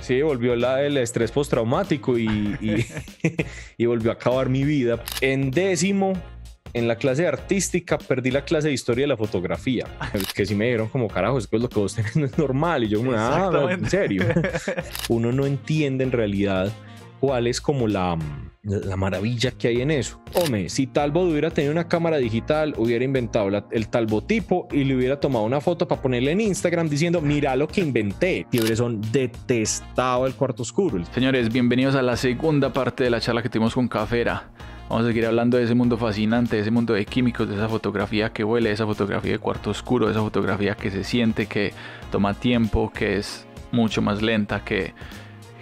Sí, volvió la, el estrés postraumático y, y, volvió a acabar mi vida. En décimo, en la clase artística perdí la clase de historia de la fotografía, que si me dieron como carajo, es que lo que vos tenés no es normal. Y yo, como, ah, no, en serio. Uno no entiende en realidad cuál es como la mm, la maravilla que hay en eso. Hombre, si Talbot hubiera tenido una cámara digital, hubiera inventado el Talbotipo y le hubiera tomado una foto para ponerle en Instagram diciendo, mira lo que inventé. son detestado el cuarto oscuro. Señores, bienvenidos a la segunda parte de la charla que tuvimos con Cafera. Vamos a seguir hablando de ese mundo fascinante, de ese mundo de químicos, de esa fotografía que huele, de esa fotografía de cuarto oscuro, de esa fotografía que se siente, que toma tiempo, que es mucho más lenta, que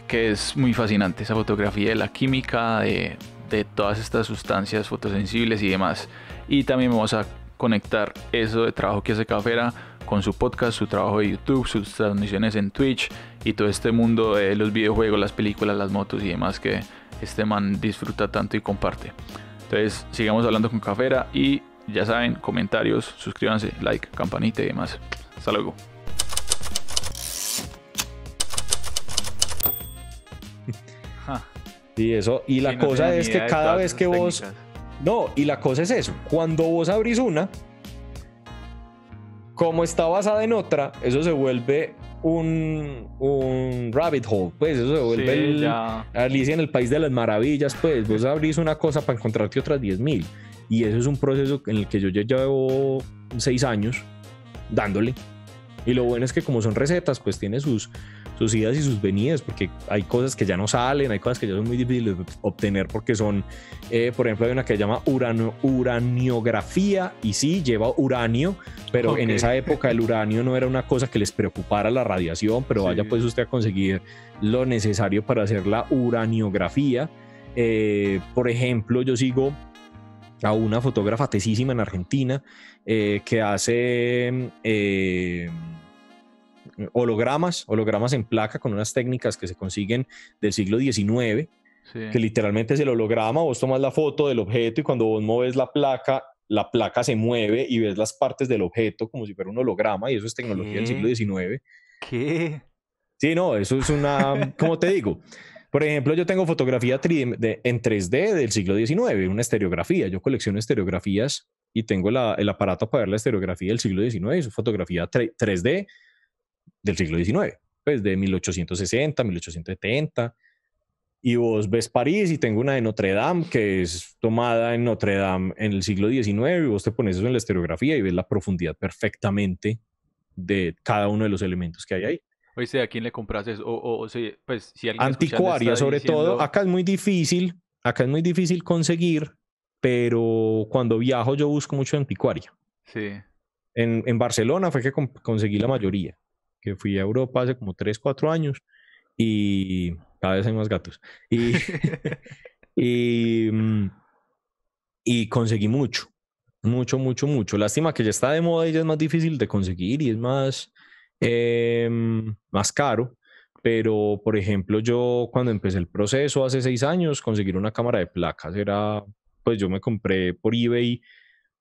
que es muy fascinante esa fotografía de la química, de, todas estas sustancias fotosensibles y demás. Y también vamos a conectar eso de trabajo que hace Cafera con su podcast, su trabajo de YouTube, sus transmisiones en Twitch y todo este mundo de los videojuegos, las películas, las motos y demás que este man disfruta tanto y comparte. Entonces, sigamos hablando con Cafera y ya saben, comentarios, suscríbanse, like, campanita y demás. Hasta luego. eso. Y la cosa es que cada vez que vos. No, y la cosa es eso. Cuando vos abrís una, como está basada en otra, eso se vuelve un, un rabbit hole. Pues eso se vuelve Alicia en el País de las Maravillas. Pues vos abrís una cosa para encontrarte otras 10.000. Y eso es un proceso en el que yo ya llevo seis años dándole. Y lo bueno es que como son recetas, pues tiene sus, sus idas y sus venidas, porque hay cosas que ya no salen, hay cosas que ya son muy difíciles de obtener porque son, eh, por ejemplo, hay una que se llama urano, uraniografía y sí, lleva uranio, pero en esa época el uranio no era una cosa que les preocupara la radiación, pero vaya pues usted a conseguir lo necesario para hacer la uraniografía. Eh, por ejemplo, yo sigo a una fotógrafa tesísima en Argentina eh, que hace hologramas, hologramas en placa con unas técnicas que se consiguen del siglo XIX, que literalmente es el holograma, vos tomas la foto del objeto y cuando vos mueves la placa, la placa se mueve y ves las partes del objeto como si fuera un holograma y eso es tecnología del siglo XIX. ¿Qué? Sí, no, eso es una, como te digo? Por ejemplo, yo tengo fotografía en 3D del siglo XIX, una estereografía. Yo colecciono estereografías y tengo el aparato para ver la estereografía del siglo XIX, es fotografía 3D del siglo XIX, pues de 1860, 1870. Y vos ves París y tengo una de Notre Dame que es tomada en Notre Dame en el siglo XIX y vos te pones eso en la estereografía y ves la profundidad perfectamente de cada uno de los elementos que hay ahí. Oye, sea, ¿a quién le compras eso? O, pues, si Anticuaria, sobre todo. Acá es muy difícil, acá es muy difícil conseguir, pero cuando viajo yo busco mucho anticuaria. Sí. En, en Barcelona fue que conseguí la mayoría que fui a Europa hace como 3, 4 años y cada vez hay más gatos. Y, mm, y, conseguí mucho, mucho, mucho, mucho. Lástima que ya está de moda y ya es más difícil de conseguir y es más, em, más caro. Pero, por ejemplo, yo cuando empecé el proceso hace 6 años, conseguir una cámara de placas era, pues yo me compré por eBay,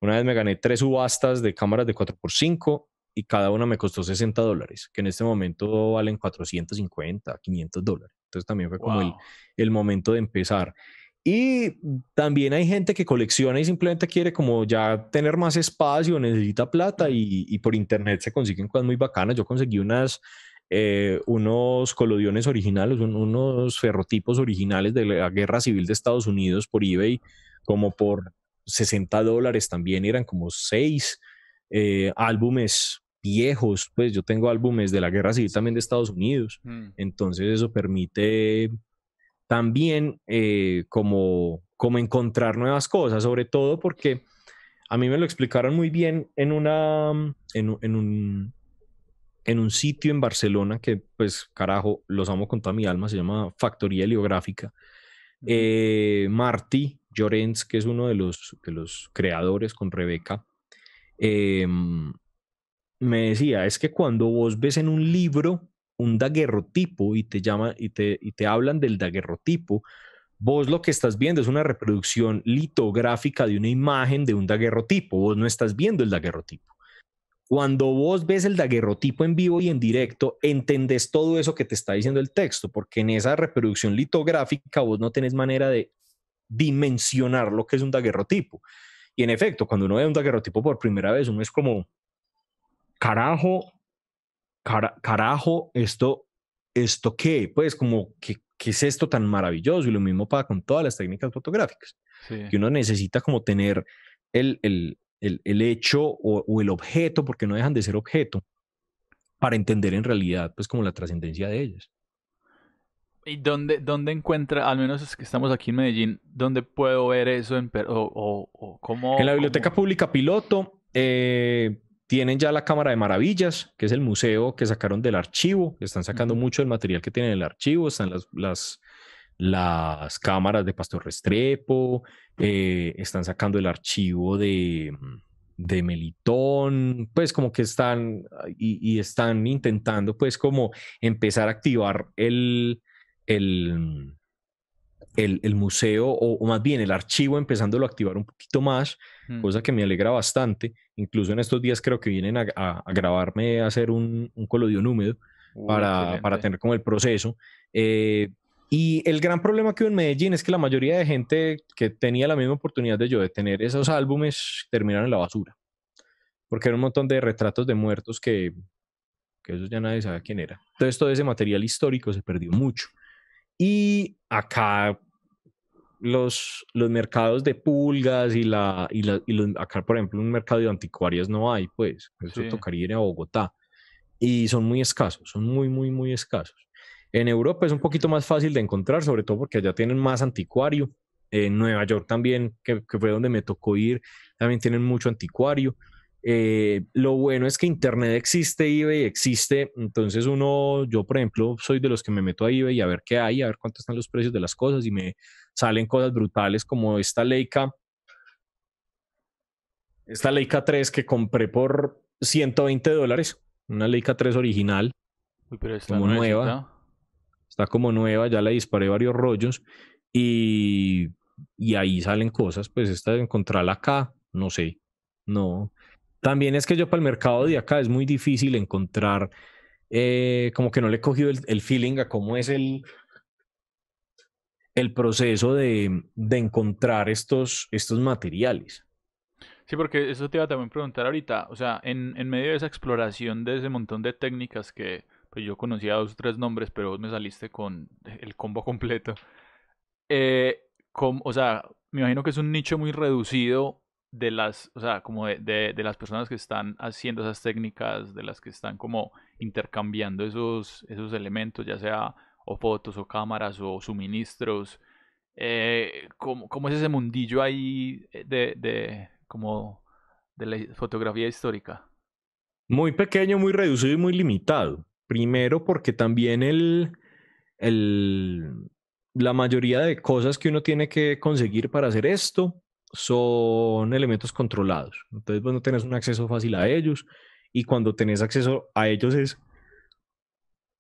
una vez me gané tres subastas de cámaras de 4x5 y cada una me costó 60 dólares, que en este momento valen 450, 500 dólares. Entonces también fue como el, el momento de empezar. Y también hay gente que colecciona y simplemente quiere como ya tener más espacio, necesita plata y, por internet se consiguen cosas muy bacanas. Yo conseguí unas, eh, unos colodiones originales, unos ferrotipos originales de la guerra civil de Estados Unidos por eBay, como por 60 dólares también, eran como seis eh, álbumes viejos, pues yo tengo álbumes de la guerra civil también de Estados Unidos, mm. entonces eso permite también eh, como, como encontrar nuevas cosas, sobre todo porque a mí me lo explicaron muy bien en una, mm, en, un, en un sitio en Barcelona que, pues, carajo, los amo con toda mi alma, se llama Factoría Heliográfica. Eh, Martí Llorens, que es uno de los, de los creadores con Rebeca, eh, me decía, es que cuando vos ves en un libro un daguerrotipo y te llaman y te, te hablan del daguerrotipo, vos lo que estás viendo es una reproducción litográfica de una imagen de un daguerrotipo, vos no estás viendo el daguerrotipo. Cuando vos ves el daguerrotipo en vivo y en directo, entendés todo eso que te está diciendo el texto, porque en esa reproducción litográfica vos no tenés manera de dimensionar lo que es un daguerrotipo. Y en efecto, cuando uno ve un daguerrotipo por primera vez, uno es como, carajo, carajo, esto, esto qué, pues como que, ¿qué es esto tan maravilloso? Y lo mismo pasa con todas las técnicas fotográficas, que uno necesita como tener el, el, hecho o, el objeto, porque no dejan de ser objeto, para entender en realidad pues como la trascendencia de ellas. ¿Y dónde, dónde encuentra, al menos es que estamos aquí en Medellín, dónde puedo ver eso en, o, o, cómo, En la Biblioteca Pública Piloto eh, tienen ya la Cámara de Maravillas, que es el museo que sacaron del archivo. Están sacando mucho del material que tienen en el archivo. Están las, las, cámaras de Pastor Restrepo. Eh, están sacando el archivo de, Melitón. Pues como que están y, están intentando pues como empezar a activar el el, el museo o, más bien el archivo empezándolo a activar un poquito más, mm. cosa que me alegra bastante. Incluso en estos días creo que vienen a, grabarme a hacer un, un colodión húmedo para, para, tener como el proceso. Eh, y el gran problema que hubo en Medellín es que la mayoría de gente que tenía la misma oportunidad de yo de tener esos álbumes terminaron en la basura. Porque era un montón de retratos de muertos que, que eso ya nadie sabe quién era. Entonces todo ese material histórico se perdió mucho. Y acá los, los mercados de pulgas y, la, y, la, y los, acá, por ejemplo, un mercado de anticuarias no hay, pues, pues eso tocaría ir a Bogotá. Y son muy escasos, son muy, muy, muy escasos. En Europa es un poquito más fácil de encontrar, sobre todo porque allá tienen más anticuario. En Nueva York también, que, que fue donde me tocó ir, también tienen mucho anticuario. Eh, lo bueno es que Internet existe, eBay existe, entonces uno, yo por ejemplo, soy de los que me meto a eBay a ver qué hay, a ver cuánto están los precios de las cosas y me salen cosas brutales como esta Leica, esta Leica 3 que compré por 120 dólares, una Leica 3 original, Uy, pero está como nueva, está como nueva, ya la disparé varios rollos y, y ahí salen cosas, pues esta de encontrarla acá, no sé, no, también es que yo para el mercado de acá es muy difícil encontrar, eh, como que no le he cogido el, feeling a cómo es el, el proceso de, encontrar estos, estos materiales. Sí, porque eso te iba a también preguntar ahorita, o sea, en, medio de esa exploración de ese montón de técnicas que pues yo conocía dos o tres nombres, pero vos me saliste con el combo completo. Eh, o sea, me imagino que es un nicho muy reducido de las, o sea, como de, las personas que están haciendo esas técnicas, de las que están como intercambiando esos, esos elementos, ya sea o fotos o cámaras o suministros, eh, ¿cómo, es ese mundillo ahí eh, de, como de la fotografía histórica? Muy pequeño, muy reducido y muy limitado. Primero porque también el, la mayoría de cosas que uno tiene que conseguir para hacer esto son elementos controlados. Entonces vos no tenés un acceso fácil a ellos y cuando tenés acceso a ellos es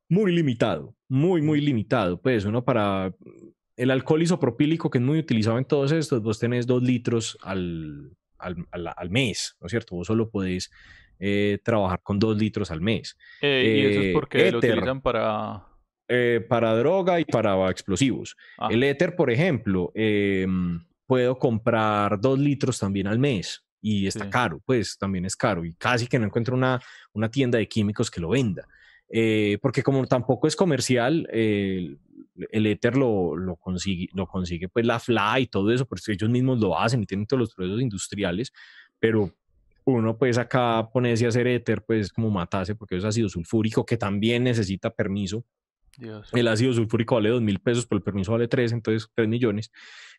muy limitado, muy, muy limitado. Pues uno para el alcohol isopropílico que es muy utilizado en todos estos, vos tenés dos litros al, al, mes, ¿no es cierto? Vos solo podés eh, trabajar con dos litros al mes. y eso es eh, porque lo utilizan para... Eh, para droga y para explosivos. El éter, por ejemplo, em, puedo comprar dos litros también al mes y está caro, pues también es caro y casi que no encuentro una, una tienda de químicos que lo venda. Eh, porque como tampoco es comercial, el éter lo, consigue, lo consigue pues la FLA y todo eso, porque ellos mismos lo hacen y tienen todos los procesos industriales, pero uno pues acá ponerse a hacer éter pues como matase porque es ácido sulfúrico que también necesita permiso el ácido sulfúrico vale dos mil pesos, pero el permiso vale tres, entonces tres millones.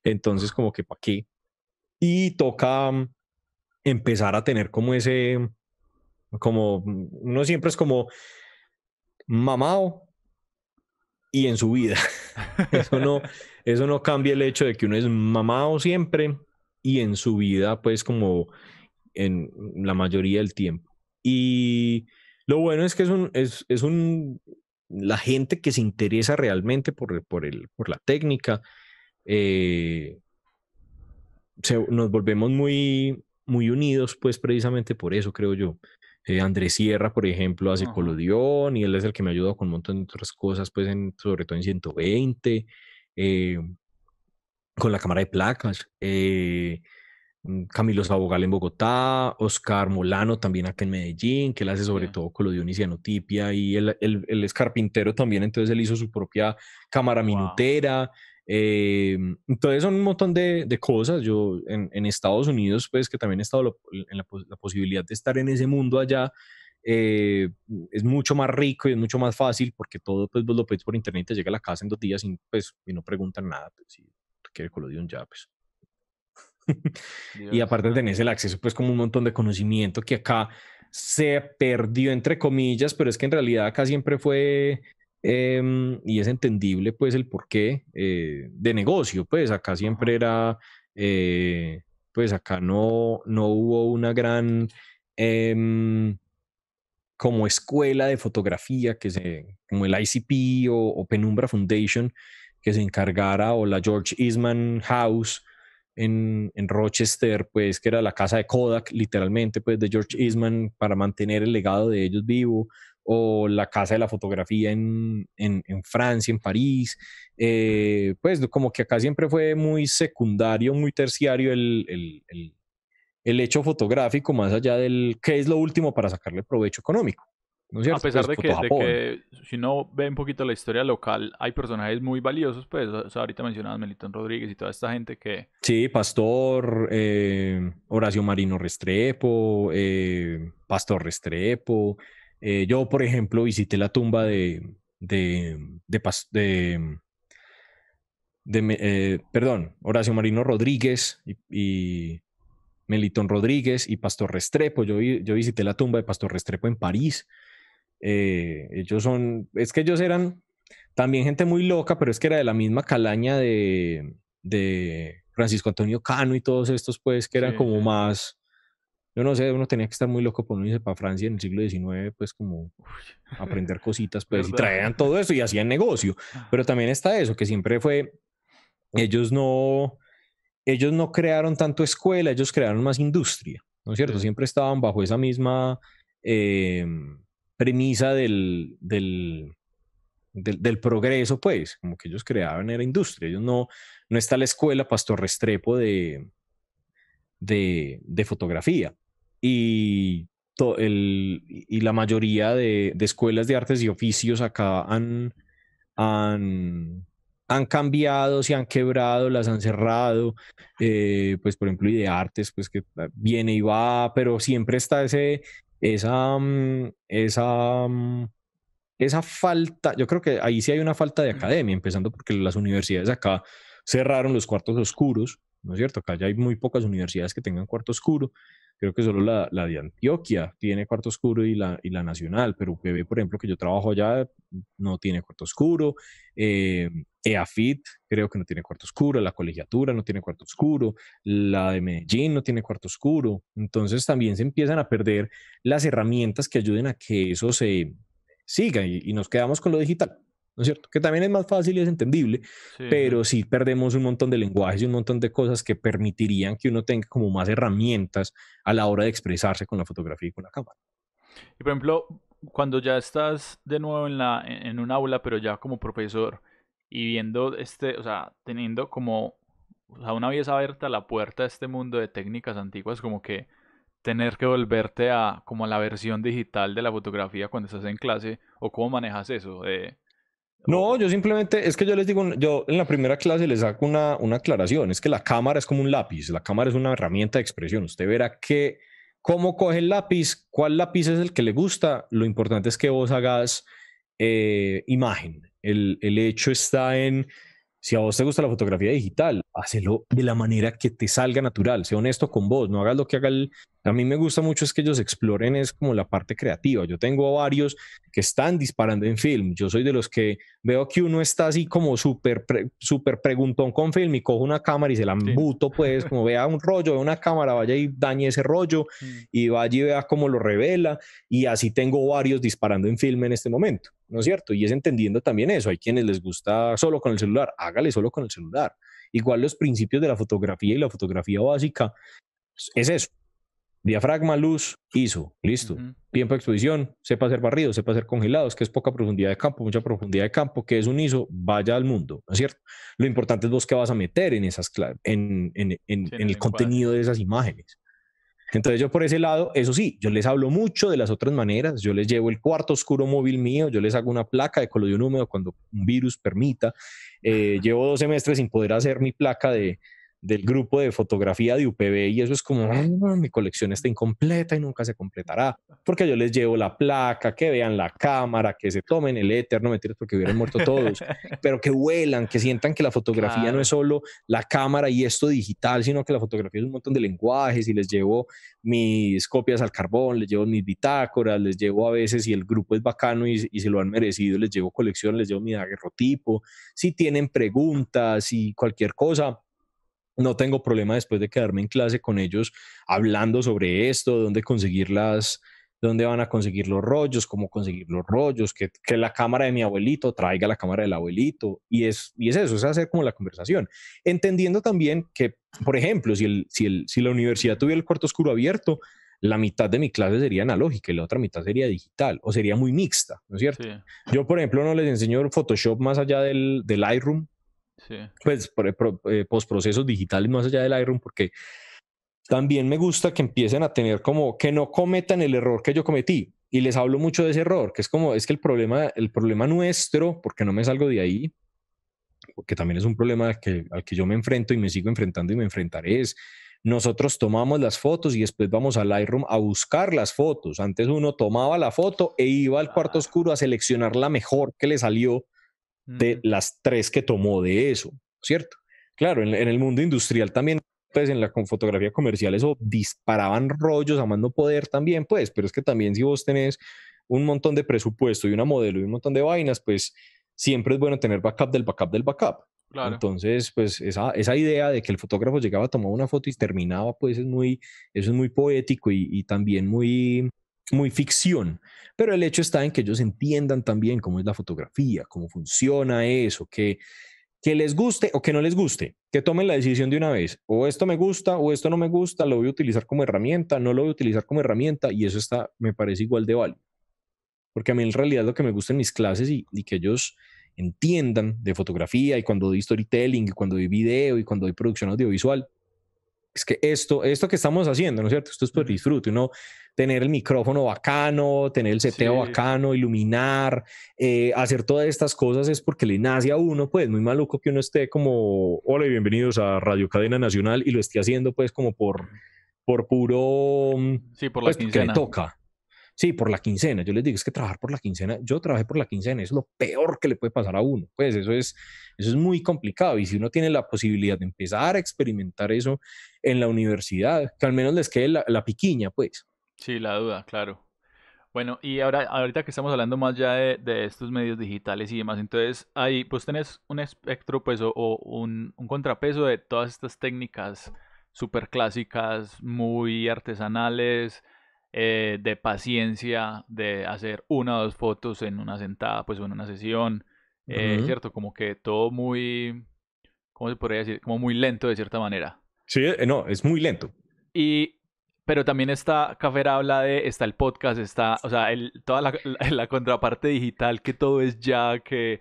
Entonces, como que para qué. Y toca mm, empezar a tener como ese, como mm, uno siempre es como mamado y en su vida. eso, no, eso no cambia el hecho de que uno es mamado siempre y en su vida, pues como en la mayoría del tiempo. Y lo bueno es que es un, es, es un la gente que se interesa realmente por, por, el, por la técnica, eh, nos volvemos muy, muy unidos, pues precisamente por eso, creo yo. Eh, Andrés Sierra, por ejemplo, hace colodión y él es el que me ha ayudado con un montón de otras cosas, pues sobre todo en 120, eh, con la cámara de placas. Mm, Camilo Sabogal en Bogotá, Oscar Molano también acá en Medellín, que él hace sobre todo con y cianotipia, y el es carpintero también, entonces él hizo su propia cámara minutera. Em, entonces son un montón de, de cosas. Yo en, Estados Unidos, pues que también he estado en la, posibilidad de estar en ese mundo allá, eh, es mucho más rico y es mucho más fácil porque todo pues vos lo pedís por internet, te llega a la casa en dos días y, pues, y no preguntan nada. Pues, si quiere colodión ya, pues y aparte tenés el acceso pues como un montón de conocimiento que acá se perdió entre comillas, pero es que en realidad acá siempre fue em, y es entendible pues el porqué eh, de negocio, pues acá siempre era, eh, pues acá no, no hubo una gran em, como escuela de fotografía que se, como el ICP o Penumbra Foundation que se encargara o la George Eastman House en, Rochester, pues que era la casa de Kodak, literalmente, pues de George Eastman, para mantener el legado de ellos vivo, o la casa de la fotografía en, Francia, en París, eh, pues como que acá siempre fue muy secundario, muy terciario el, el hecho fotográfico, más allá del qué es lo último para sacarle provecho económico a pesar pues de, que, si no ve un poquito la historia local, hay personajes muy valiosos, pues, ahorita mencionabas Melitón Rodríguez y toda esta gente que... Sí, Pastor, eh, Horacio Marino Restrepo, eh, Pastor Restrepo. Eh, yo, por ejemplo, visité la tumba de... de, de, perdón, Horacio Marino Rodríguez y, Melitón Rodríguez y Pastor Restrepo. Yo, yo visité la tumba de Pastor Restrepo en París. Eh, ellos son, es que ellos eran también gente muy loca, pero es que era de la misma calaña de, de Francisco Antonio Cano y todos estos, pues, que eran como más, yo no sé, uno tenía que estar muy loco por pues, no irse para Francia en el siglo XIX, pues, como aprender cositas, pues, y traían todo eso y hacían negocio. Ah. Pero también está eso, que siempre fue, ellos no, ellos no crearon tanto escuela, ellos crearon más industria, ¿no es cierto? Siempre estaban bajo esa misma... Eh, premisa del, del, progreso, pues, como que ellos creaban era industria. Ellos no, no está la escuela Pastor Restrepo de, de, de fotografía. Y, y la mayoría de, de, escuelas de artes y oficios acá han, han, cambiado, se han quebrado, las han cerrado. Eh, pues, por ejemplo, y de artes, pues que viene y va, pero siempre está ese, esa, mm, esa, mm, esa falta, yo creo que ahí sí hay una falta de academia, empezando porque las universidades acá cerraron los cuartos oscuros, ¿no es cierto? Acá ya hay muy pocas universidades que tengan cuarto oscuro. Creo que solo la, de Antioquia tiene cuarto oscuro y la, y la nacional, pero UPB, por ejemplo, que yo trabajo allá, no tiene cuarto oscuro. Eh, EAFIT creo que no tiene cuarto oscuro, la colegiatura no tiene cuarto oscuro, la de Medellín no tiene cuarto oscuro. Entonces también se empiezan a perder las herramientas que ayuden a que eso se siga y nos quedamos con lo digital. ¿no es cierto? Que también es más fácil y es entendible, pero sí perdemos un montón de lenguajes y un montón de cosas que permitirían que uno tenga como más herramientas a la hora de expresarse con la fotografía y con la cámara. Y por ejemplo, cuando ya estás de nuevo en, la, en un aula, pero ya como profesor y viendo este, o sea, teniendo como o una vez abierta la puerta a este mundo de técnicas antiguas, como que tener que volverte a como a la versión digital de la fotografía cuando estás en clase o cómo manejas eso de no, yo simplemente, es que yo les digo, yo en la primera clase les hago una, aclaración, es que la cámara es como un lápiz, la cámara es una herramienta de expresión, usted verá que, cómo coge el lápiz, cuál lápiz es el que le gusta, lo importante es que vos hagas eh, imagen, el, hecho está en si a vos te gusta la fotografía digital, hazlo de la manera que te salga natural, sea honesto con vos, no hagas lo que haga A mí me gusta mucho es que ellos exploren es como la parte creativa. Yo tengo varios que están disparando en film. Yo soy de los que veo que uno está así como súper super preguntón con film y cojo una cámara y se la embuto, pues como vea un rollo, de una cámara, vaya y dañe ese rollo mm. y vaya y vea cómo lo revela. Y así tengo varios disparando en film en este momento. ¿no es cierto? Y es entendiendo también eso. Hay quienes les gusta solo con el celular, hágale solo con el celular. Igual los principios de la fotografía y la fotografía básica pues, es eso. Diafragma, luz, ISO, listo. Tiempo de exposición, sepa hacer barridos, sepa hacer congelados, que es poca profundidad de campo, mucha profundidad de campo, que es un ISO, vaya al mundo, ¿no es cierto? Lo importante es vos que vas a meter en esas en, en, el contenido de esas imágenes. Entonces yo por ese lado, eso sí, yo les hablo mucho de las otras maneras, yo les llevo el cuarto oscuro móvil mío, yo les hago una placa de colodión húmedo cuando un virus permita, eh, llevo dos semestres sin poder hacer mi placa de, del grupo de fotografía de UPB y eso es como, mi colección está incompleta y nunca se completará, porque yo les llevo la placa, que vean la cámara, que se tomen el éter, no mentiras porque hubieran muerto todos, pero que huelan que sientan que la fotografía no es solo la cámara y esto digital, sino que la fotografía es un montón de lenguajes y les llevo mis copias al carbón, les llevo mis bitácoras, les llevo a veces si el grupo es bacano y, se lo han merecido, les llevo colección, les llevo mi daguerrotipo, si tienen preguntas, y cualquier cosa no tengo problema después de quedarme en clase con ellos hablando sobre esto, dónde conseguir las, dónde van a conseguir los rollos, cómo conseguir los rollos, que, la cámara de mi abuelito traiga la cámara del abuelito. Y es, y es eso, es hacer como la conversación. Entendiendo también que, por ejemplo, si, el, si, si la universidad tuviera el cuarto oscuro abierto, la mitad de mi clase sería analógica y la otra mitad sería digital o sería muy mixta, ¿no es cierto? Yo, por ejemplo, no les enseño Photoshop más allá del, del Lightroom pues por, eh, digitales más allá del Lightroom, porque también me gusta que empiecen a tener como que no cometan el error que yo cometí. Y les hablo mucho de ese error, que es como, es que el problema, el problema nuestro, porque no me salgo de ahí, porque también es un problema que, al que yo me enfrento y me sigo enfrentando y me enfrentaré, es nosotros tomamos las fotos y después vamos al Lightroom a buscar las fotos. Antes uno tomaba la foto e iba al cuarto oscuro a seleccionar la mejor que le salió de las tres que tomó de eso, ¿cierto? Claro, en, el mundo industrial también, pues en la con fotografía comercial eso disparaban rollos a poder también, pues, pero es que también si vos tenés un montón de presupuesto y una modelo y un montón de vainas, pues siempre es bueno tener backup del backup del backup. Entonces, pues esa, idea de que el fotógrafo llegaba, tomaba una foto y terminaba, pues es muy, eso es muy poético y también muy, muy ficción, pero el hecho está en que ellos entiendan también cómo es la fotografía, cómo funciona eso, que, que les guste o que no les guste, que tomen la decisión de una vez, o esto me gusta o esto no me gusta, lo voy a utilizar como herramienta, no lo voy a utilizar como herramienta y eso está, me parece igual de válido. Porque a mí en realidad lo que me gusta en mis clases y, que ellos entiendan de fotografía y cuando doy storytelling cuando doy video y cuando doy producción audiovisual es que esto, esto que estamos haciendo, ¿no es cierto? Esto es por disfrute, ¿no? tener el micrófono bacano, tener el seteo bacano, iluminar, eh, hacer todas estas cosas es porque le nace a uno, pues muy maluco que uno esté como, hola y bienvenidos a Radio Cadena Nacional y lo esté haciendo pues como por, por puro, sí, por la pues, que toca. Sí, por la quincena. Yo les digo, es que trabajar por la quincena, yo trabajé por la quincena, es lo peor que le puede pasar a uno. Pues eso es, eso es muy complicado. Y si uno tiene la posibilidad de empezar a experimentar eso en la universidad, que al menos les quede la, piquiña, pues. Sí, la duda, claro. Bueno, y ahora, ahorita que estamos hablando más ya de, estos medios digitales y demás, entonces ahí pues tenés un espectro pues o, un, un, contrapeso de todas estas técnicas súper clásicas, muy artesanales, eh, de paciencia, de hacer una o dos fotos en una sentada, pues en una sesión, eh, ¿cierto? Como que todo muy, ¿cómo se podría decir? Como muy lento de cierta manera. Sí, eh, no, es muy lento. Y, pero también esta Cafera habla de, está el podcast, está, o sea, el, toda la, contraparte digital, que todo es ya, que,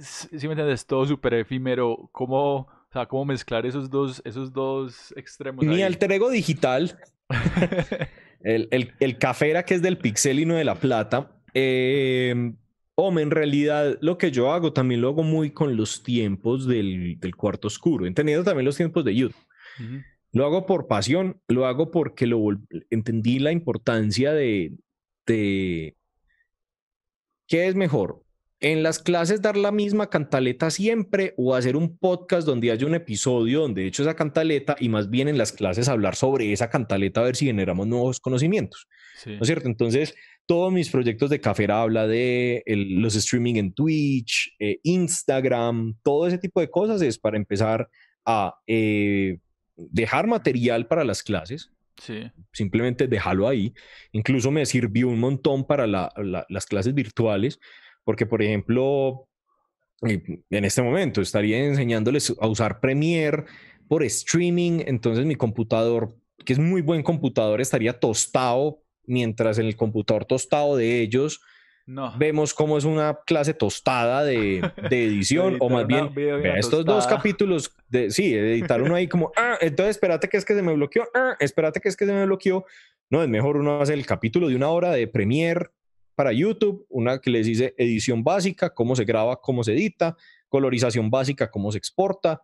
si me entiendes, todo súper efímero, ¿cómo... O sea, cómo mezclar esos dos, esos dos extremos. Mi alter ego digital. El, el, el cafera que es del pixel y no de la plata. Eh, hombre, en realidad lo que yo hago también lo hago muy con los tiempos del, cuarto oscuro, entendiendo también los tiempos de YouTube. Lo hago por pasión, lo hago porque lo entendí la importancia de, de qué es mejor, en las clases dar la misma cantaleta siempre o hacer un podcast donde haya un episodio donde he hecho esa cantaleta y más bien en las clases hablar sobre esa cantaleta a ver si generamos nuevos conocimientos. ¿No es cierto? Entonces, todos mis proyectos de Cafera habla de los streaming en Twitch, eh, Instagram, todo ese tipo de cosas es para empezar a eh, dejar material para las clases, Simplemente déjalo ahí. Incluso me sirvió un montón para las clases virtuales, porque, por ejemplo, eh, en este momento estaría enseñándoles a usar Premiere por streaming, entonces mi computador, que es muy buen computador, estaría tostado, mientras en el computador tostado de ellos vemos cómo es una clase tostada de, edición, o más bien, estos dos capítulos, de, sí, editar uno ahí como, ah, entonces espérate que es que se me bloqueó, ah, espérate que es que se me bloqueó. No, es mejor uno hace el capítulo de una hora de Premiere para YouTube, una que les dice edición básica, cómo se graba, cómo se edita, colorización básica, cómo se exporta.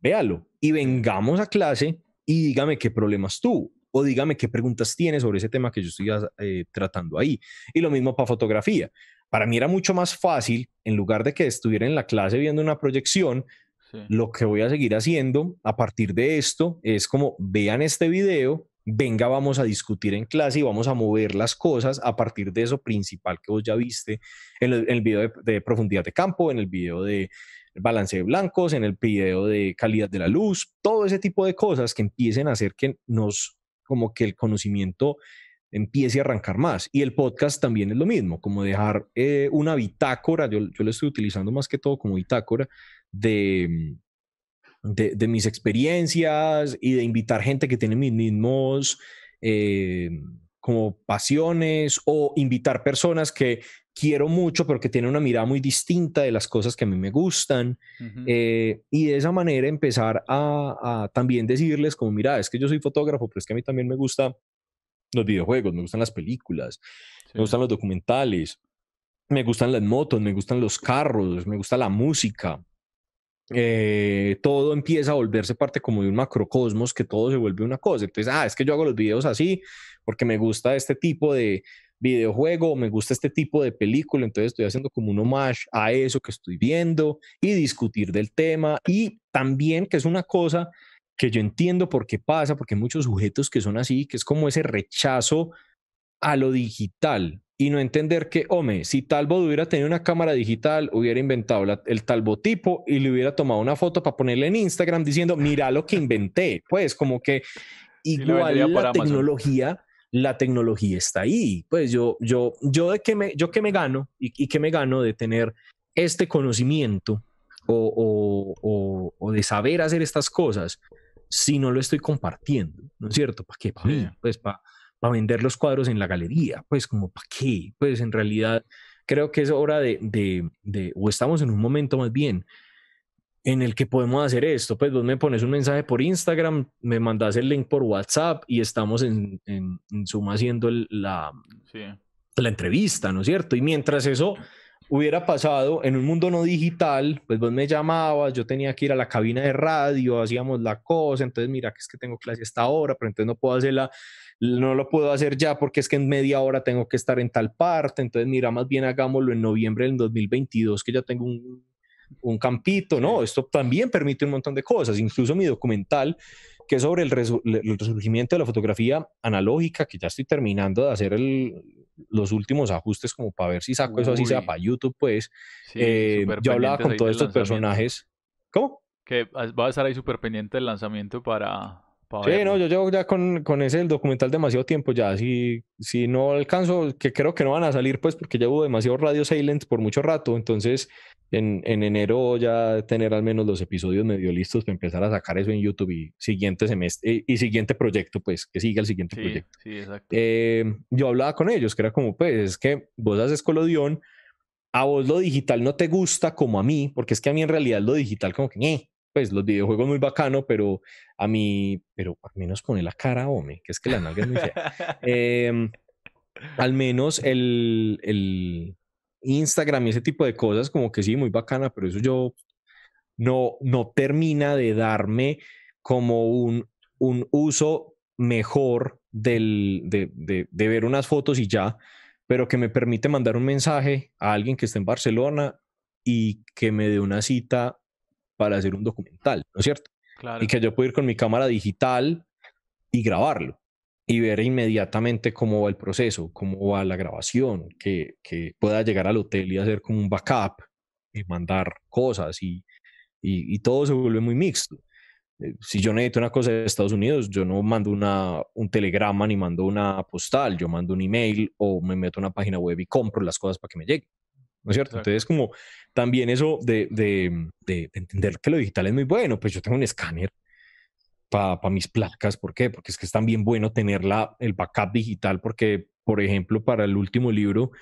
Véalo y vengamos a clase y dígame qué problemas tú. o dígame qué preguntas tiene sobre ese tema que yo estoy eh, tratando ahí. Y lo mismo para fotografía. Para mí era mucho más fácil, en lugar de que estuviera en la clase viendo una proyección, lo que voy a seguir haciendo a partir de esto es como vean este video, venga, vamos a discutir en clase y vamos a mover las cosas a partir de eso principal que vos ya viste en el, video de, profundidad de campo, en el video de balance de blancos, en el video de calidad de la luz, todo ese tipo de cosas que empiecen a hacer que nos, como que el conocimiento empiece a arrancar más. Y el podcast también es lo mismo, como dejar eh, una bitácora, yo, yo lo estoy utilizando más que todo como bitácora de de, mis experiencias y de invitar gente que tiene mis mismos eh, como pasiones o invitar personas que quiero mucho pero que tienen una mirada muy distinta de las cosas que a mí me gustan eh, y de esa manera empezar a, también decirles como mira es que yo soy fotógrafo pero es que a mí también me gusta los videojuegos, me gustan las películas, me gustan los documentales, me gustan las motos, me gustan los carros, me gusta la música. Eh, todo empieza a volverse parte como de un macrocosmos que todo se vuelve una cosa. Entonces, ah, es que yo hago los videos así porque me gusta este tipo de videojuego, me gusta este tipo de película, entonces estoy haciendo como un homage a eso que estoy viendo y discutir del tema y también que es una cosa que yo entiendo por qué pasa, porque hay muchos sujetos que son así, que es como ese rechazo a lo digital, y no entender que, hombre, si Talbot hubiera tenido una cámara digital, hubiera inventado el Talbotipo y le hubiera tomado una foto para ponerle en Instagram diciendo, mira lo que inventé. Pues como que igual la tecnología, la tecnología está ahí. Pues yo, yo, yo de qué me, yo qué me gano y, y que me gano de tener este conocimiento o, o, o, de saber hacer estas cosas si no lo estoy compartiendo, ¿no es cierto? ¿Para qué? Pues para a vender los cuadros en la galería, pues como para qué, pues en realidad creo que es hora de, de, de, o estamos en un momento más bien en el que podemos hacer esto, pues vos me pones un mensaje por Instagram, me mandas el link por WhatsApp y estamos en, en, haciendo la, la entrevista, ¿no es cierto? Y mientras eso hubiera pasado en un mundo no digital, pues vos me llamabas, yo tenía que ir a la cabina de radio, hacíamos la cosa, entonces mira que es que tengo clase esta hora pero entonces no puedo hacerla, no lo puedo hacer ya porque es que en media hora tengo que estar en tal parte, entonces mira, más bien hagámoslo en noviembre del 2022 que ya tengo un, un campito, ¿no? Esto también permite un montón de cosas, incluso mi documental que es sobre el, resurgimiento de la fotografía analógica, que ya estoy terminando de hacer los últimos ajustes como para ver si saco eso así sea para YouTube, pues. yo hablaba con todos estos personajes. ¿Cómo? Que ah, va a estar ahí súper pendiente del lanzamiento para Sí, no, yo llevo ya con, con, ese el documental demasiado tiempo ya. Si, si no alcanzo, que creo que no van a salir, pues porque llevo demasiado Radio Silent por mucho rato. Entonces, en, en enero ya tener al menos los episodios medio listos para empezar a sacar eso en YouTube y siguiente semestre y, siguiente proyecto, pues que siga el siguiente proyecto. Sí, exacto. Em, yo hablaba con ellos, que era como, pues, es que vos haces Colodión, a vos lo digital no te gusta como a mí, porque es que a mí en realidad lo digital como que, eh, pues los videojuegos muy bacano, pero a mí, pero al menos pone la cara, hombre, que es que la nalga es muy fea. Em, al menos el, el, Instagram y ese tipo de cosas, como que sí, muy bacana, pero eso yo no, no termina de darme como un, un uso mejor del, de, de, de ver unas fotos y ya, pero que me permite mandar un mensaje a alguien que está en Barcelona y que me dé una cita para hacer un documental, ¿no es cierto? Y que yo puedo ir con mi cámara digital y grabarlo y ver inmediatamente cómo va el proceso, cómo va la grabación, que, que pueda llegar al hotel y hacer como un backup y mandar cosas y, todo se vuelve muy mixto. Eh, si yo necesito una cosa de Estados Unidos, yo no mando una, un telegrama ni mando una postal, yo mando un email o me meto a una página web y compro las cosas para que me lleguen. ¿no es cierto? Entonces, como también eso de, de, entender que lo digital es muy bueno, pues yo tengo un escáner para mis placas, ¿por qué? Porque es que es tan bien bueno tener la, el backup digital, porque, por ejemplo, para el último libro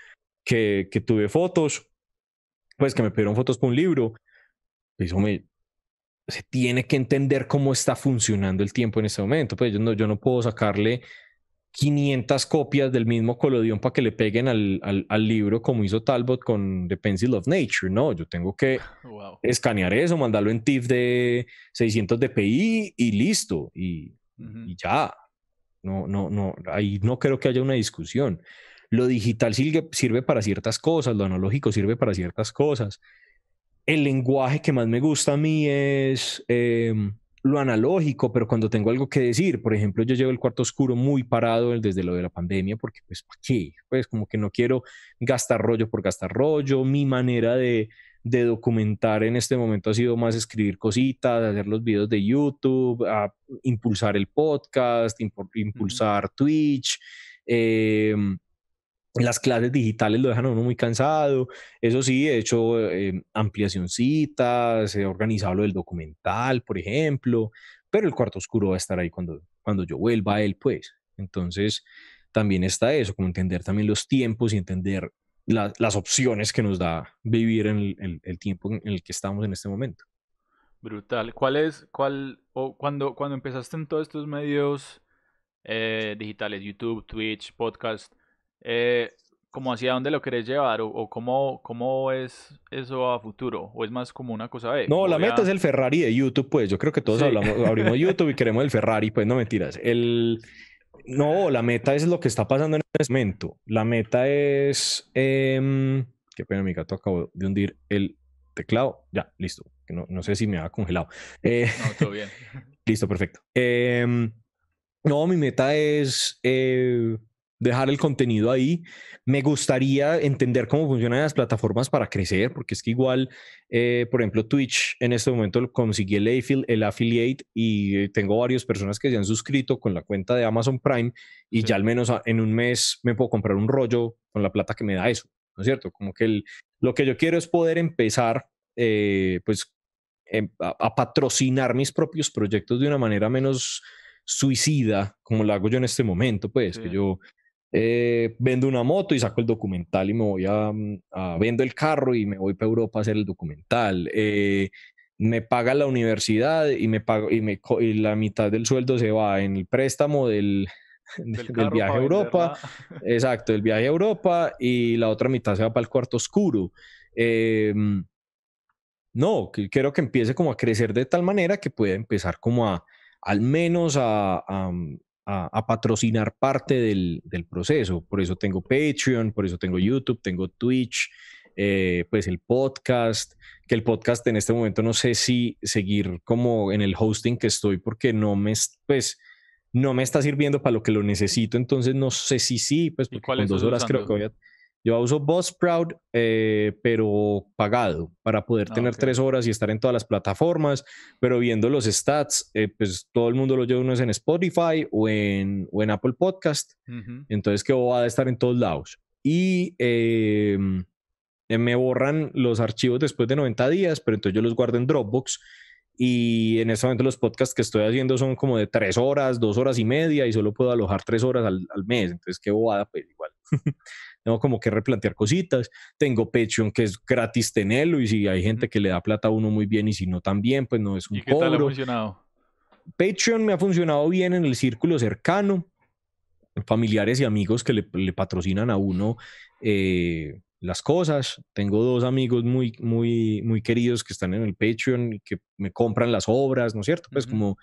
que, que tuve fotos, pues que me pidieron fotos para un libro, eso pues, me, se tiene que entender cómo está funcionando el tiempo en este momento. Pues yo no, yo no puedo sacarle 500 copias del mismo colodión para que le peguen al, libro como hizo Talbot con The Pencil of Nature. No, yo tengo que escanear eso, mandarlo en TIFF de 600 dpi y listo. Y, ya. No, no, no. Ahí no creo que haya una discusión. Lo digital sirve, sirve para ciertas cosas, lo analógico sirve para ciertas cosas. El lenguaje que más me gusta a mí es... Em, lo analógico, pero cuando tengo algo que decir, por ejemplo, yo llevo el cuarto oscuro muy parado desde lo de la pandemia, porque pues, aquí qué? Pues como que no quiero gastar rollo por gastar rollo, mi manera de, documentar en este momento ha sido más escribir cositas, hacer los videos de YouTube, impulsar el podcast, impulsar Twitch. Em, las clases digitales lo dejan a uno muy cansado. Eso sí, he hecho eh, se he organizado lo del documental, por ejemplo, pero el cuarto oscuro va a estar ahí cuando, cuando yo vuelva a él, pues. Entonces, también está eso, como entender también los tiempos y entender las opciones que nos da vivir en el, tiempo en el que estamos en este momento. Brutal. ¿Cuál es, cuál, o cuando, cuando empezaste en todos estos medios eh, digitales, YouTube, Twitch, podcast, eh, como hacia dónde lo querés llevar o, cómo, cómo, es eso a futuro o es más como una cosa de...? No, la meta es el Ferrari de YouTube, pues yo creo que todos hablamos, abrimos YouTube y queremos el Ferrari, pues no mentiras. El... No, la meta es lo que está pasando en este momento. La meta es... Em, qué pena, mi gato acabo de hundir el teclado. Ya, listo. No, sé si me ha congelado. Eh, no, todo bien. listo, perfecto. Em, no, mi meta es eh, dejar el contenido ahí. Me gustaría entender cómo funcionan las plataformas para crecer, porque es que igual, eh, por ejemplo, Twitch en este momento conseguí el, affiliate, el affiliate y eh, tengo varias personas que se han suscrito con la cuenta de Amazon Prime y ya al menos en un mes me puedo comprar un rollo con la plata que me da eso, ¿no es cierto? Como que lo que yo quiero es poder empezar, eh, pues, em, a, patrocinar mis propios proyectos de una manera menos suicida, como lo hago yo en este momento, pues, que yo eh, vendo una moto y saco el documental y me voy a, mm, vendo el carro y me voy para Europa a hacer el documental. Eh, me paga la universidad y me pago y la mitad del sueldo se va en el préstamo del, viaje a Europa, exacto, el viaje a Europa y la otra mitad se va para el cuarto oscuro. Em, no, quiero que empiece como a crecer de tal manera que pueda empezar como a al menos a, a, patrocinar parte del, proceso. Por eso tengo Patreon, por eso tengo YouTube, tengo Twitch, eh, pues el podcast, que el podcast en este momento no sé si seguir como en el hosting que estoy porque no me, pues, no me está sirviendo para lo que lo necesito, entonces no sé si sí, pues porque con dos horas creo que voy a... Yo uso Buzzsprout, eh, pero pagado, para poder ah, tener tres horas y estar en todas las plataformas, pero viendo los stats, eh, pues todo el mundo lo lleva uno es en Spotify o en, o en Apple Podcast, entonces que va a estar en todos lados. Y em, eh, me borran los archivos después de 90 días, pero entonces yo los guardo en Dropbox. Y en este momento los podcasts que estoy haciendo son como de tres horas, dos horas y media, y solo puedo alojar tres horas al, al mes. Entonces, qué bobada, pues igual. tengo como que replantear cositas, tengo Patreon que es gratis tenerlo y si hay gente que le da plata a uno muy bien y si no también, pues no es un ¿Y qué tal ha funcionado? Patreon me ha funcionado bien en el círculo cercano, familiares y amigos que le, patrocinan a uno eh, las cosas. Tengo dos amigos muy, muy, muy queridos que están en el Patreon y que me compran las obras, ¿no es cierto? Pues como,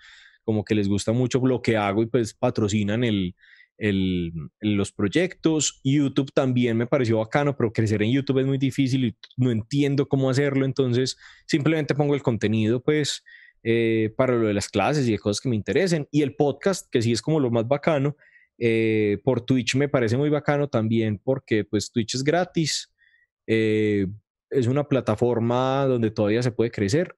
como que les gusta mucho lo que hago y pues patrocinan el, los proyectos. YouTube también me pareció bacano, pero crecer en YouTube es muy difícil y no entiendo cómo hacerlo, entonces simplemente pongo el contenido, pues, eh, para lo de las clases y de cosas que me interesen. Y el podcast, que sí es como lo más bacano, eh, por Twitch me parece muy bacano también porque pues Twitch es gratis, eh, es una plataforma donde todavía se puede crecer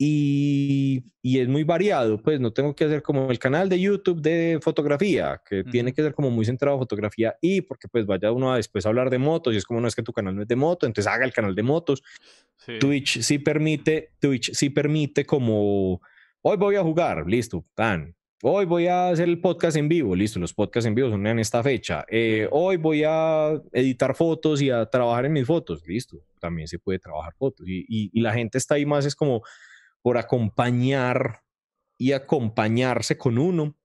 y, es muy variado, pues no tengo que hacer como el canal de YouTube de fotografía, que tiene que ser como muy centrado en fotografía y porque pues vaya uno a después a hablar de motos y es como no es que tu canal no es de moto, entonces haga el canal de motos. Twitch sí permite, Twitch sí permite como hoy voy a jugar, listo, tan. Hoy voy a hacer el podcast en vivo, listo, los podcasts en vivo son en esta fecha. Eh, hoy voy a editar fotos y a trabajar en mis fotos, listo, también se puede trabajar fotos. Y, y la gente está ahí más, es como, por acompañar y acompañarse con uno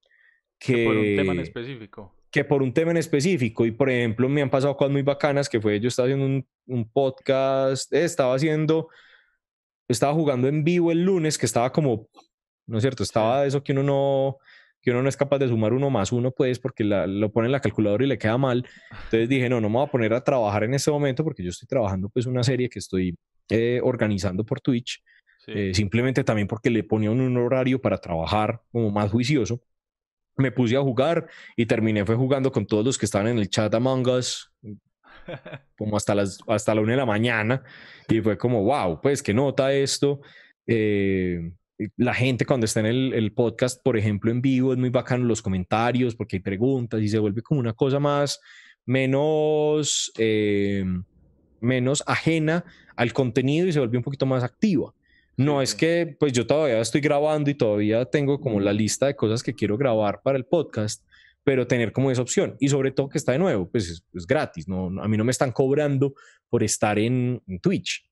que, por un tema en específico. Que por un tema en específico. Y por ejemplo, me han pasado cosas muy bacanas que fue, yo estaba haciendo un, podcast, estaba haciendo, estaba jugando en vivo el lunes, que estaba como, ¿no es cierto? Estaba eso que uno no, que uno no es capaz de sumar uno más uno, pues, porque lo pone en la calculadora y le queda mal. Entonces dije, no, no me voy a poner a trabajar en este momento porque yo estoy trabajando pues una serie que estoy eh, organizando por Twitch. Eh, simplemente también porque le ponían un horario para trabajar como más juicioso. Me puse a jugar y terminé fue jugando con todos los que estaban en el chat Among Us, como hasta, las, hasta la una de la mañana. Y fue como, wow, pues que nota esto. Eh, la gente cuando está en el, podcast, por ejemplo, en vivo, es muy bacano los comentarios porque hay preguntas y se vuelve como una cosa más, menos, eh, menos ajena al contenido y se vuelve un poquito más activa. No, es que pues yo todavía estoy grabando y todavía tengo como la lista de cosas que quiero grabar para el podcast, pero tener como esa opción y sobre todo que está de nuevo, pues es, gratis, no, a mí no me están cobrando por estar en, Twitch.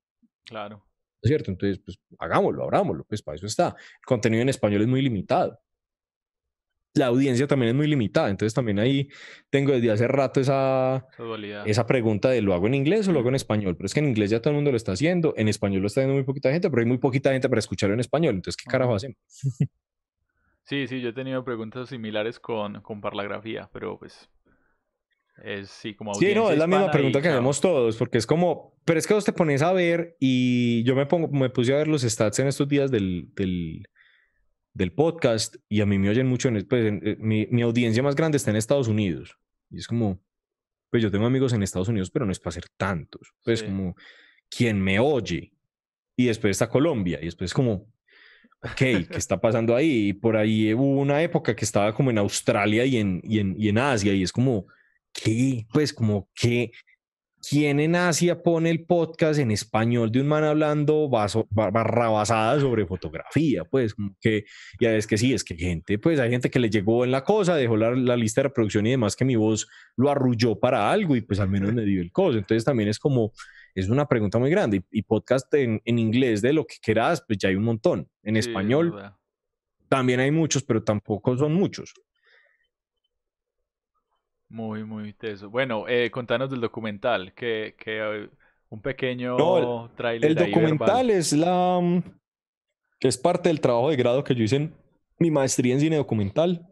Claro. es cierto? Entonces, pues hagámoslo, abrámoslo, pues para eso está. El contenido en español es muy limitado la audiencia también es muy limitada. Entonces también ahí tengo desde hace rato esa, esa pregunta de lo hago en inglés o lo hago en español. Pero es que en inglés ya todo el mundo lo está haciendo, en español lo está haciendo muy poquita gente, pero hay muy poquita gente para escucharlo en español. Entonces, ¿qué carajo hacemos? Sí, sí, yo he tenido preguntas similares con, con parlagrafía, pero pues es sí, como Sí, no, es la misma pregunta que hacemos todos, porque es como, pero es que vos te pones a ver y yo me pongo, me puse a ver los stats en estos días del del podcast y a mí me oyen mucho, en, pues, eh, mi, audiencia más grande está en Estados Unidos. Y es como, pues yo tengo amigos en Estados Unidos, pero no es para ser tantos. Pues como, quien me oye? Y después está Colombia. Y después como, ok, ¿qué está pasando ahí? Y por ahí eh, hubo una época que estaba como en Australia y en, en, y en Asia. Y es como, ¿qué? Pues como, ¿qué? ¿Quién en Asia pone el podcast en español de un man hablando barrabasada sobre fotografía? Pues como que ya es que sí, es que gente, pues hay gente que le llegó en la cosa, dejó la, lista de reproducción y demás que mi voz lo arrulló para algo y pues al menos me dio el coso. Entonces también es como, es una pregunta muy grande. Y, podcast en, inglés de lo que quieras, pues ya hay un montón. En español también hay muchos, pero tampoco son muchos. Muy, muy teso. Bueno, eh, contanos del documental, que, que un pequeño no, El documental es la mm, es parte del trabajo de grado que yo hice en mi maestría en cine documental.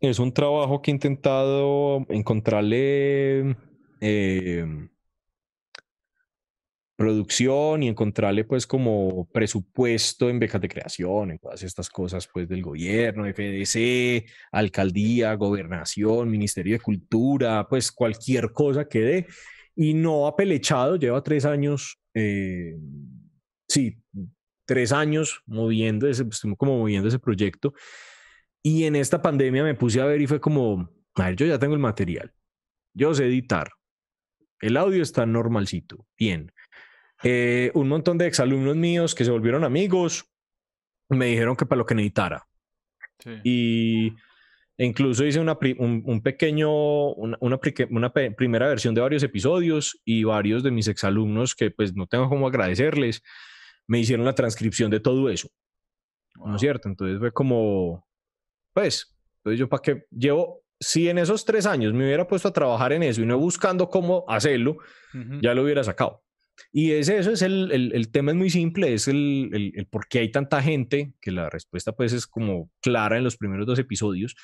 Es un trabajo que he intentado encontrarle em, producción y encontrarle pues como presupuesto en becas de creación, en todas estas cosas pues del gobierno, FDC, alcaldía, gobernación, Ministerio de Cultura, pues cualquier cosa que dé. Y no apelechado lleva tres años, eh, sí, tres años moviendo ese, pues, como moviendo ese proyecto. Y en esta pandemia me puse a ver y fue como, a ver, yo ya tengo el material, yo sé editar, el audio está normalcito, bien. Eh, un montón de exalumnos míos que se volvieron amigos me dijeron que para lo que necesitara. Y incluso hice una, un, pequeño, una, primera versión de varios episodios y varios de mis exalumnos que pues no tengo cómo agradecerles, me hicieron la transcripción de todo eso. ¿No es cierto? Entonces fue como, pues, entonces yo para qué llevo, si en esos tres años me hubiera puesto a trabajar en eso y no buscando cómo hacerlo, ya lo hubiera sacado. Y es eso, es el, tema es muy simple, es el, el, por qué hay tanta gente, que la respuesta pues es como clara en los primeros dos episodios,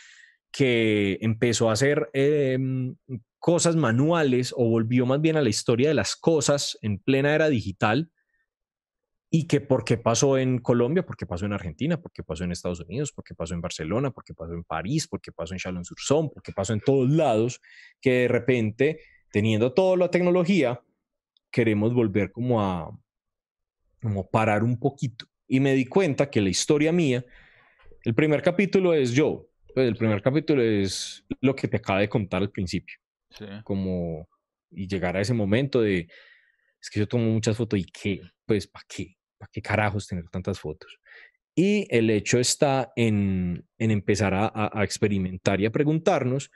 que empezó a hacer em, cosas manuales o volvió más bien a la historia de las cosas en plena era digital y que por qué pasó en Colombia, por qué pasó en Argentina, por qué pasó en Estados Unidos, por qué pasó en Barcelona, por qué pasó en París, por qué pasó en Chalon-sur-Saône, por qué pasó en todos lados, que de repente, teniendo toda la tecnología, queremos volver como a como parar un poquito. Y me di cuenta que la historia mía, el primer capítulo es yo, pues el primer capítulo es lo que te acaba de contar al principio. Como, y llegar a ese momento de, es que yo tomo muchas fotos y qué, pues, ¿para qué? ¿Para qué carajos tener tantas fotos? Y el hecho está en, en empezar a, a, experimentar y a preguntarnos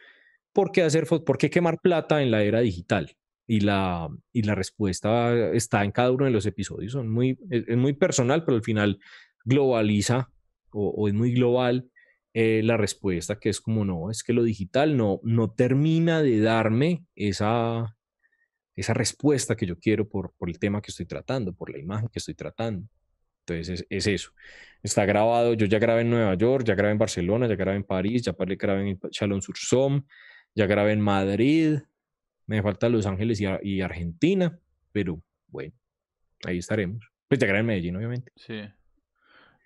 por qué hacer por qué quemar plata en la era digital y la, y la respuesta está en cada uno de los episodios. Son muy, es, muy personal, pero al final globaliza o, es muy global eh, la respuesta, que es como no, es que lo digital no, no termina de darme esa, esa respuesta que yo quiero por, por el tema que estoy tratando, por la imagen que estoy tratando. Entonces es, es, eso. Está grabado, yo ya grabé en Nueva York, ya grabé en Barcelona, ya grabé en París, ya grabé en Chalon sur Somme, ya grabé en Madrid, me falta Los Ángeles y, Argentina, pero bueno, ahí estaremos. Pues en Medellín, obviamente. Sí.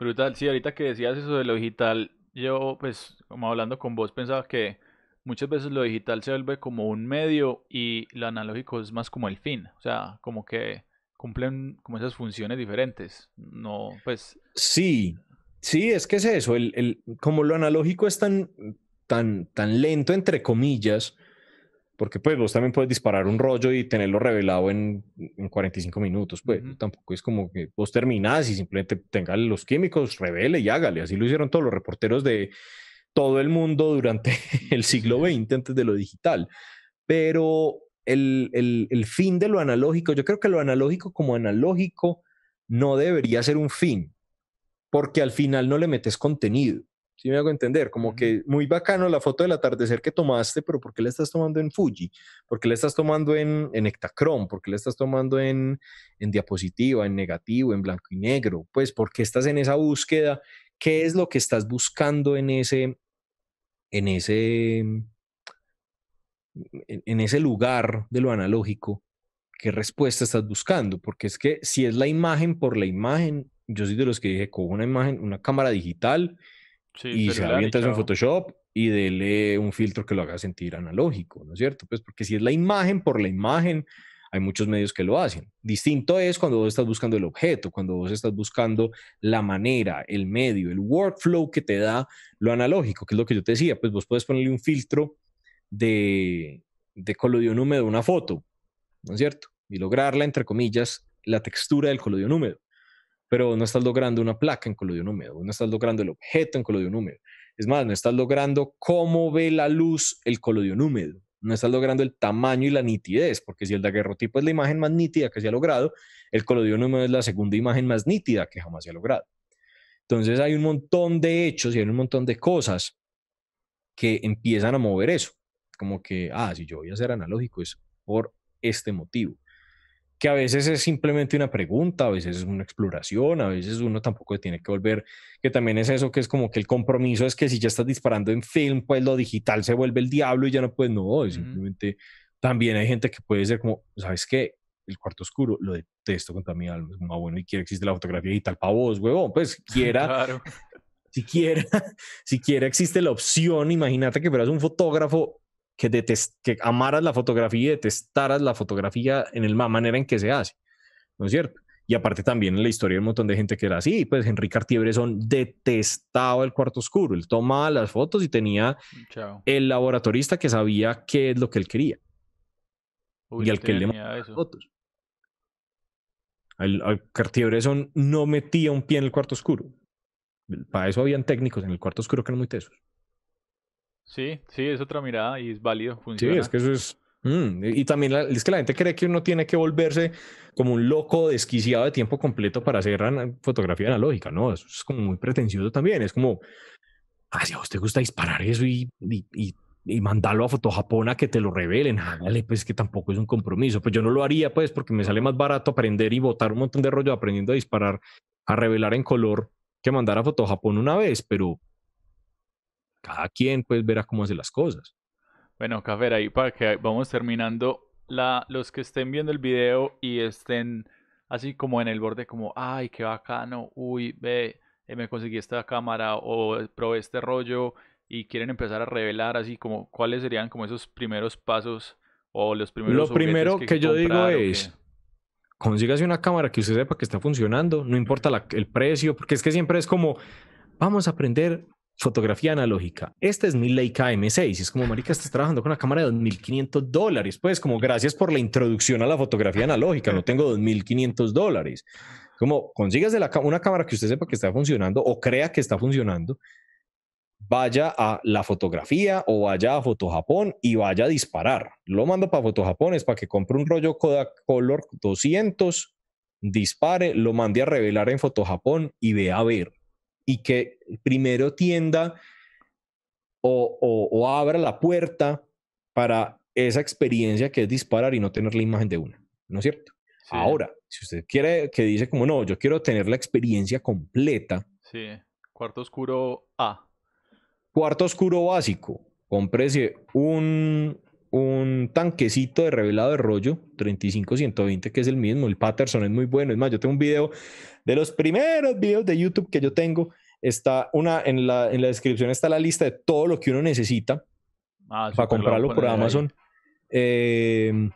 Brutal, sí, ahorita que decías eso de lo digital, yo pues como hablando con vos pensaba que muchas veces lo digital se vuelve como un medio y lo analógico es más como el fin, o sea, como que cumplen como esas funciones diferentes, no pues... Sí, sí, es que es eso, el, como lo analógico es tan, tan, tan lento entre comillas, porque pues vos también puedes disparar un rollo y tenerlo revelado en, 45 minutos. Pues tampoco es como que vos terminás y simplemente tengas los químicos, revele y hágale. Así lo hicieron todos los reporteros de todo el mundo durante el siglo XX antes de lo digital. Pero el fin de lo analógico, yo creo que lo analógico como analógico no debería ser un fin, porque al final no le metes contenido. Si me hago entender, como que muy bacano la foto del atardecer que tomaste, pero ¿por qué la estás tomando en Fuji? ¿Por qué la estás tomando en, en Ektachrome? ¿Por qué la estás tomando en, en diapositiva, en negativo, en blanco y negro? Pues, ¿por qué estás en esa búsqueda? ¿Qué es lo que estás buscando en ese, en ese, en ese lugar de lo analógico? ¿Qué respuesta estás buscando? Porque es que si es la imagen por la imagen, yo soy de los que dije, con una imagen, una cámara digital, y se avienta eso en Photoshop y dele un filtro que lo haga sentir analógico, ¿no es cierto? Pues porque si es la imagen por la imagen, hay muchos medios que lo hacen. Distinto es cuando vos estás buscando el objeto, cuando vos estás buscando la manera, el medio, el workflow que te da lo analógico, que es lo que yo te decía, pues vos puedes ponerle un filtro de, de colodión húmedo a una foto, ¿no es cierto? Y lograrla, entre comillas, la textura del colodión húmedo pero no estás logrando una placa en colodión húmedo, no estás logrando el objeto en colodión húmedo. Es más, no estás logrando cómo ve la luz el colodión húmedo, no estás logrando el tamaño y la nitidez, porque si el daguerrotipo es la imagen más nítida que se ha logrado, el colodión húmedo es la segunda imagen más nítida que jamás se ha logrado. Entonces hay un montón de hechos y hay un montón de cosas que empiezan a mover eso, como que, ah, si yo voy a ser analógico es por este motivo que a veces es simplemente una pregunta, a veces es una exploración, a veces uno tampoco tiene que volver, que también es eso, que es como que el compromiso es que si ya estás disparando en film, pues lo digital se vuelve el diablo y ya no, puedes, no, simplemente también hay gente que puede ser como, ¿sabes qué? El cuarto oscuro, lo detesto con mi alma, es ah, bueno, y quiere existe la fotografía digital para vos, huevón, pues quiera. quiera, Siquiera, siquiera existe la opción, imagínate que fueras un fotógrafo que, amaras la fotografía y detestaras la fotografía en la manera en que se hace, ¿no es cierto? Y aparte también en la historia hay un montón de gente que era así, pues Henry Cartier-Bresson detestaba el cuarto oscuro, él tomaba las fotos y tenía el laboratorista que sabía qué es lo que él quería. y al que le mandaba las fotos. Al, cartier no metía un pie en el cuarto oscuro. Para eso habían técnicos en el cuarto oscuro que eran muy tesos. Sí, sí, es otra mirada y es válido, funciona. Sí, es que eso es... Mm, y también es que la gente cree que uno tiene que volverse como un loco desquiciado de tiempo completo para hacer fotografía analógica, ¿no? Eso es como muy pretencioso también. Es como, ah, si a usted gusta disparar eso y, y, mandarlo a Fotojapón a que te lo revelen, hágale, pues que tampoco es un compromiso. Pues yo no lo haría, pues, porque me sale más barato aprender y botar un montón de rollo aprendiendo a disparar, a revelar en color que mandar a Fotojapón una vez, pero cada quien pues verá cómo hace las cosas. Bueno, Café, ahí para que vamos terminando, la, los que estén viendo el video y estén así como en el borde, como, ay, qué bacano, uy, ve, eh, me conseguí esta cámara o eh, probé este rollo y quieren empezar a revelar así como cuáles serían como esos primeros pasos o los primeros... Lo primero que, yo digo es consígase una cámara que usted sepa que está funcionando, no importa el precio, porque es que siempre es como, vamos a aprender fotografía analógica. Esta es mi Leica M6. Es como, marica, estás trabajando con una cámara de 2.500 dólares. Pues como, gracias por la introducción a la fotografía analógica. No tengo 2.500 dólares. Como, consigas de la, una cámara que usted sepa que está funcionando o crea que está funcionando. Vaya a la fotografía o vaya a Japón y vaya a disparar. Lo mando para Japón, es para que compre un rollo Kodak Color 200, dispare, lo mande a revelar en Japón y vea a ver y que primero tienda o, abra la puerta para esa experiencia que es disparar y no tener la imagen de una, ¿no es cierto? Ahora, si usted quiere que dice como no, yo quiero tener la experiencia completa. Sí, cuarto oscuro A. Cuarto oscuro básico. Cómprese un, un tanquecito de revelado de rollo 35-120, que es el mismo. El Patterson es muy bueno. Es más, yo tengo un video de los primeros videos de YouTube que yo tengo. Está una en la, en la descripción, está la lista de todo lo que uno necesita ah, para comprarlo por Amazon. Em,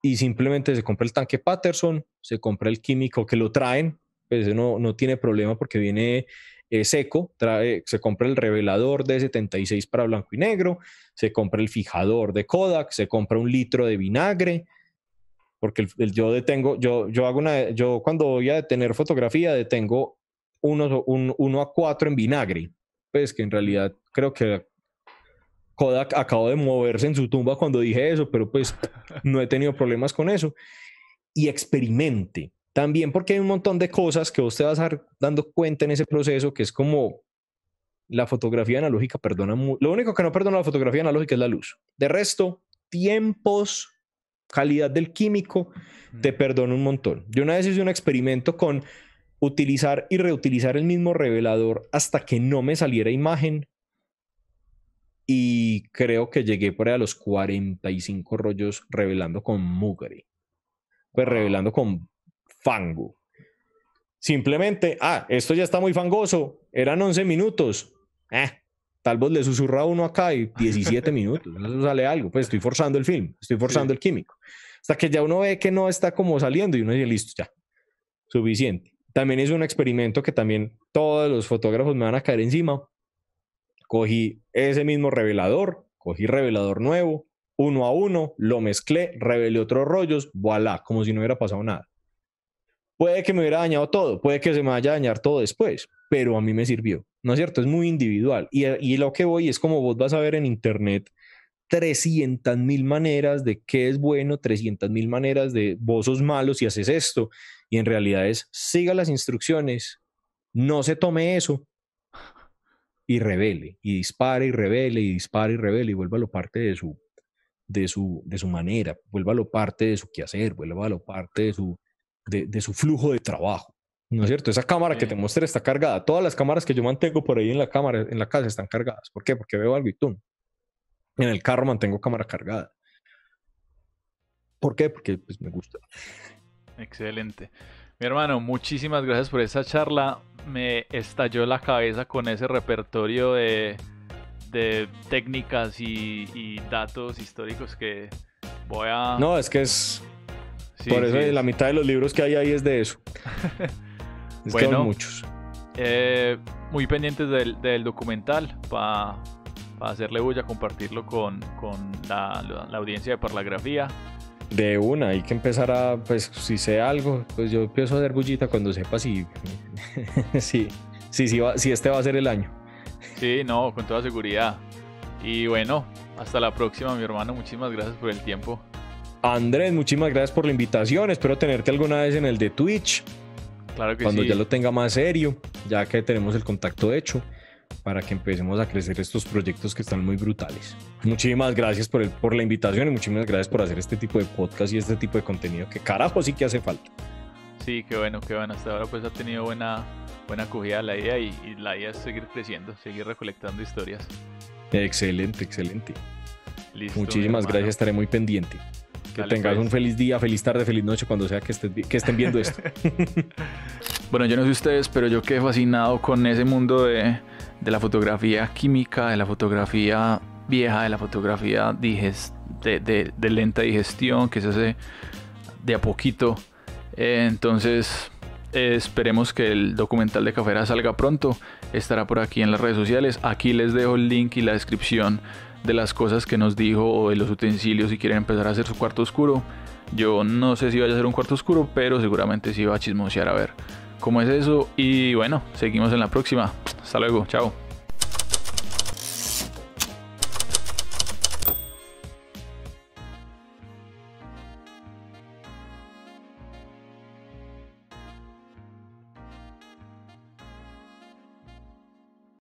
y simplemente se compra el tanque Patterson, se compra el químico que lo traen. Pues no, no tiene problema porque viene eh, seco, trae, se compra el revelador de 76 para blanco y negro, se compra el fijador de Kodak, se compra un litro de vinagre, porque el, yo detengo, yo, yo hago una, yo cuando voy a detener fotografía detengo uno a cuatro en vinagre, pues que en realidad creo que Kodak acabó de moverse en su tumba cuando dije eso, pero pues no he tenido problemas con eso. Y experimente, también porque hay un montón de cosas que vos te vas a estar dando cuenta en ese proceso, que es como la fotografía analógica perdona. Lo único que no perdona la fotografía analógica es la luz. De resto, tiempos, calidad del químico, te mm. perdona un montón. Yo una vez hice un experimento con utilizar y reutilizar el mismo revelador hasta que no me saliera imagen. Y creo que llegué por ahí a los 45 rollos revelando con mugre. Pues revelando con fango. Simplemente, ah, esto ya está muy fangoso, eran 11 minutos. Eh, tal vez le susurra uno acá y 17 minutos, sale algo, pues estoy forzando el film, estoy forzando el químico. Hasta que ya uno ve que no está como saliendo y uno dice, listo, ya, suficiente. También es un experimento que también todos los fotógrafos me van a caer encima. Cogí ese mismo revelador, cogí revelador nuevo, uno a uno, lo mezclé, revelé otros rollos, voilà, como si no hubiera pasado nada. Puede que me hubiera dañado todo, puede que se me vaya a dañar todo después, pero a mí me sirvió. ¿No es cierto? Es muy individual. Y, y lo que voy es como vos vas a ver en internet 300 mil maneras de qué es bueno, 300 mil maneras de vos sos malo si haces esto. Y en realidad es, siga las instrucciones, no se tome eso y revele, y dispare y revele, y dispare y revele, y vuélvalo parte de su, de su, de su manera, lo parte de su quehacer, lo parte de su, de, de, su flujo de trabajo. ¿No es cierto? Esa cámara que te mostré está cargada. Todas las cámaras que yo mantengo por ahí en la cámara, en la casa, están cargadas. ¿Por qué? Porque veo algo y tú. En el carro mantengo cámara cargada. ¿Por qué? Porque pues, me gusta. Excelente. Mi hermano, muchísimas gracias por esa charla. Me estalló la cabeza con ese repertorio de, de técnicas y, y datos históricos que voy a... No, es que es, por eso la mitad de los libros que hay ahí es de eso. bueno, muchos. Eh, muy pendientes del, documental para hacerle bulla, compartirlo con, la, la, audiencia de Parlagrafía. De una, hay que empezar a, pues si sé algo, pues yo empiezo a hacer bullita cuando sepa si, si, si, si este va a ser el año. Sí, no, con toda seguridad. Y bueno, hasta la próxima, mi hermano. Muchísimas gracias por el tiempo. Andrés, muchísimas gracias por la invitación. Espero tenerte alguna vez en el de Twitch. Claro que cuando ya lo tenga más serio, ya que tenemos el contacto hecho, para que empecemos a crecer estos proyectos que están muy brutales. Muchísimas gracias por, el, por la invitación y muchísimas gracias por hacer este tipo de podcast y este tipo de contenido que carajo sí que hace falta. Sí, qué bueno, qué bueno. Hasta ahora pues ha tenido buena, buena acogida la idea y, y la idea es seguir creciendo, seguir recolectando historias. Excelente, excelente. Listo, Muchísimas gracias, estaré muy pendiente. Que tengas un feliz día, feliz tarde, feliz noche, cuando sea que, que estén viendo esto. bueno, yo no sé ustedes, pero yo quedé fascinado con ese mundo de, la fotografía química, de la fotografía vieja, de la fotografía de, lenta digestión, que se hace de a poquito. Eh, entonces, esperemos que el documental de Cafera salga pronto. Estará por aquí en las redes sociales. Aquí les dejo el link y la descripción de las cosas que nos dijo o de los utensilios si quieren empezar a hacer su cuarto oscuro. Yo no sé si vaya a ser un cuarto oscuro, pero seguramente sí va a chismosear a ver cómo es eso. Y bueno, seguimos en la próxima. Hasta luego, chao.